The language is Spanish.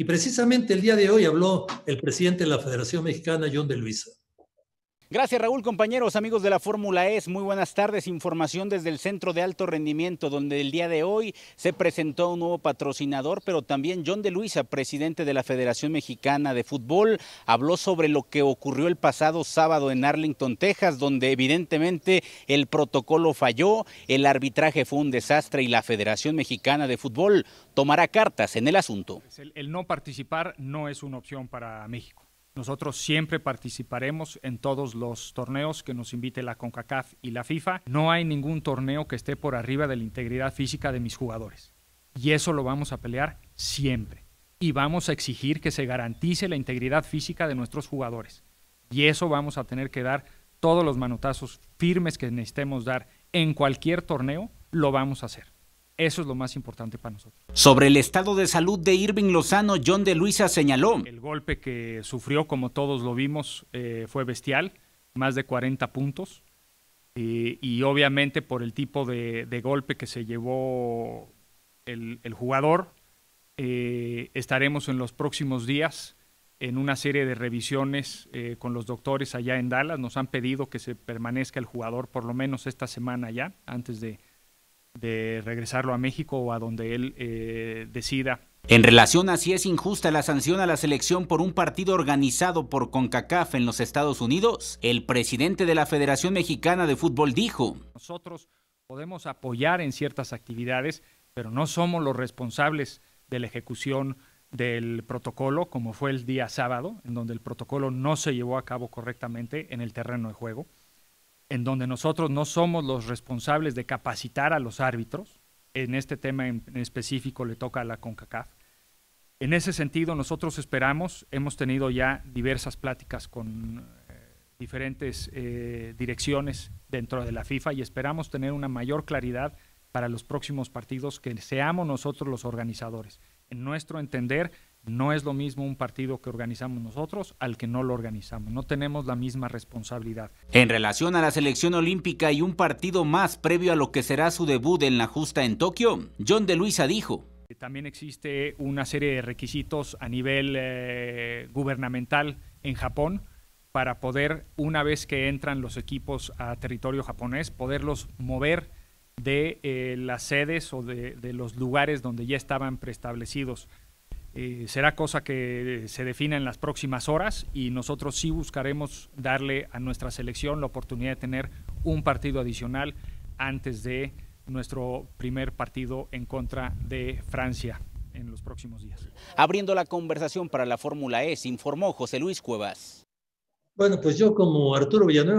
Y precisamente el día de hoy habló el presidente de la Federación Mexicana, John de Luisa. Gracias Raúl, compañeros, amigos de la Fórmula Es muy buenas tardes. Información desde el Centro de Alto Rendimiento, donde el día de hoy se presentó un nuevo patrocinador, pero también John de Luisa, presidente de la Federación Mexicana de Fútbol, habló sobre lo que ocurrió el pasado sábado en Arlington, Texas, donde evidentemente el protocolo falló, el arbitraje fue un desastre y la Federación Mexicana de Fútbol tomará cartas en el asunto. el no participar no es una opción para México. Nosotros siempre participaremos en todos los torneos que nos invite la CONCACAF y la FIFA. No hay ningún torneo que esté por arriba de la integridad física de mis jugadores. Y eso lo vamos a pelear siempre. Y vamos a exigir que se garantice la integridad física de nuestros jugadores. Y eso vamos a tener que dar todos los manotazos firmes que necesitemos dar en cualquier torneo, lo vamos a hacer. Eso es lo más importante para nosotros. Sobre el estado de salud de Irving Lozano, John de Luisa señaló. El golpe que sufrió, como todos lo vimos, eh, fue bestial, más de 40 puntos. Y, obviamente por el tipo de, golpe que se llevó el, jugador, eh, estaremos en los próximos días en una serie de revisiones eh, con los doctores allá en Dallas. Nos han pedido que se permanezca el jugador por lo menos esta semana ya, antes de, de regresarlo a México o a donde él eh, decida. En relación a si es injusta la sanción a la selección por un partido organizado por CONCACAF en los Estados Unidos, el presidente de la Federación Mexicana de Fútbol dijo, nosotros podemos apoyar en ciertas actividades, pero no somos los responsables de la ejecución del protocolo, como fue el día sábado, en donde el protocolo no se llevó a cabo correctamente en el terreno de juego en donde nosotros no somos los responsables de capacitar a los árbitros, en este tema en, específico le toca a la CONCACAF. En ese sentido, nosotros esperamos, hemos tenido ya diversas pláticas con eh, diferentes eh, direcciones dentro de la FIFA y esperamos tener una mayor claridad para los próximos partidos que seamos nosotros los organizadores. En nuestro entender, no es lo mismo un partido que organizamos nosotros al que no lo organizamos. No tenemos la misma responsabilidad. En relación a la selección olímpica y un partido más previo a lo que será su debut en la justa en Tokio, John de Luisa dijo. También existe una serie de requisitos a nivel eh, gubernamental en Japón para poder, una vez que entran los equipos a territorio japonés, poderlos mover de eh, las sedes o de los lugares donde ya estaban preestablecidos. Eh, será cosa que eh, se defina en las próximas horas y nosotros sí buscaremos darle a nuestra selección la oportunidad de tener un partido adicional antes de nuestro primer partido en contra de Francia en los próximos días. Abriendo la conversación para la Fórmula E, se informó José Luis Cuevas. Bueno, pues yo como Arturo Villanueva